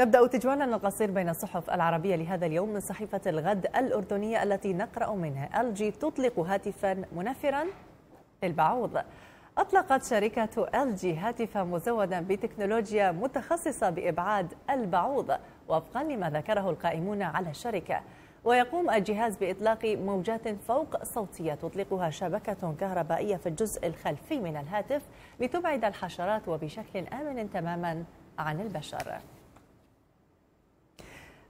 نبدأ تجوالنا القصير بين الصحف العربية لهذا اليوم من صحيفة الغد الأردنية التي نقرأ منها ألجي تطلق هاتفا منفرا للبعوض أطلقت شركة ألجي هاتفا مزودا بتكنولوجيا متخصصة بإبعاد البعوض وفقا لما ذكره القائمون على الشركة ويقوم الجهاز بإطلاق موجات فوق صوتية تطلقها شبكة كهربائية في الجزء الخلفي من الهاتف لتبعد الحشرات وبشكل آمن تماما عن البشر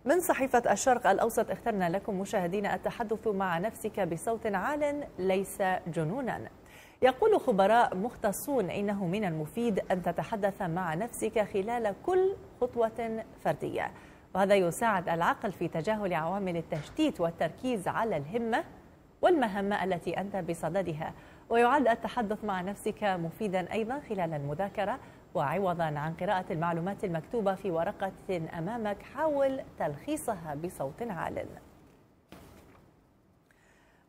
من صحيفة الشرق الأوسط اخترنا لكم مشاهدينا التحدث مع نفسك بصوت عال ليس جنونا يقول خبراء مختصون إنه من المفيد أن تتحدث مع نفسك خلال كل خطوة فردية وهذا يساعد العقل في تجاهل عوامل التشتيت والتركيز على الهمة والمهمة التي أنت بصددها ويعد التحدث مع نفسك مفيدا أيضا خلال المذاكرة وعوضا عن قراءة المعلومات المكتوبة في ورقة أمامك حاول تلخيصها بصوت عال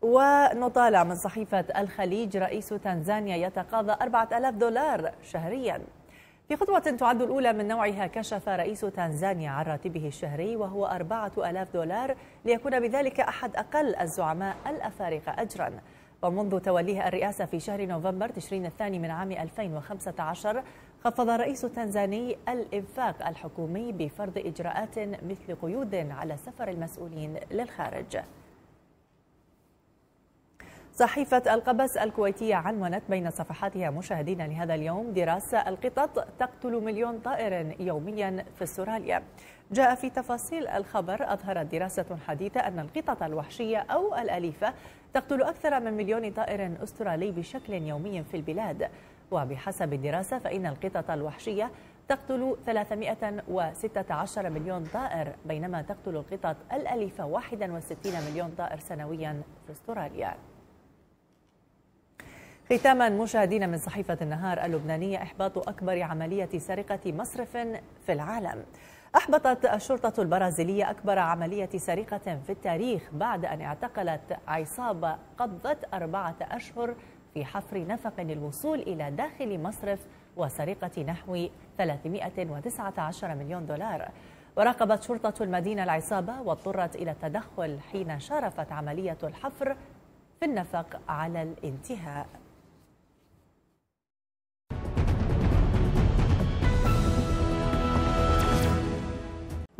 ونطالع من صحيفة الخليج رئيس تنزانيا يتقاضى 4000 دولار شهريا في خطوة تعد الأولى من نوعها كشف رئيس تنزانيا عن راتبه الشهري وهو 4000 دولار ليكون بذلك أحد أقل الزعماء الأفارقة أجراً ومنذ توليه الرئاسة في شهر نوفمبر تشرين الثاني من عام 2015 خفض الرئيس التنزاني الإنفاق الحكومي بفرض إجراءات مثل قيود على سفر المسؤولين للخارج صحيفة القبس الكويتية عنونت بين صفحاتها مشاهدينا لهذا اليوم دراسة القطط تقتل مليون طائر يوميا في استراليا جاء في تفاصيل الخبر أظهرت دراسة حديثة أن القطط الوحشية أو الأليفة تقتل أكثر من مليون طائر أسترالي بشكل يومي في البلاد وبحسب الدراسة فإن القطط الوحشية تقتل 316 مليون طائر بينما تقتل القطط الأليفة 61 مليون طائر سنويا في استراليا ختاما مشاهدينا من صحيفة النهار اللبنانية إحباط أكبر عملية سرقة مصرف في العالم أحبطت الشرطة البرازيلية أكبر عملية سرقة في التاريخ بعد أن اعتقلت عصابة قضت أربعة أشهر في حفر نفق للوصول إلى داخل مصرف وسرقة نحو 319 مليون دولار وراقبت شرطة المدينة العصابة واضطرت إلى التدخل حين شارفت عملية الحفر في النفق على الانتهاء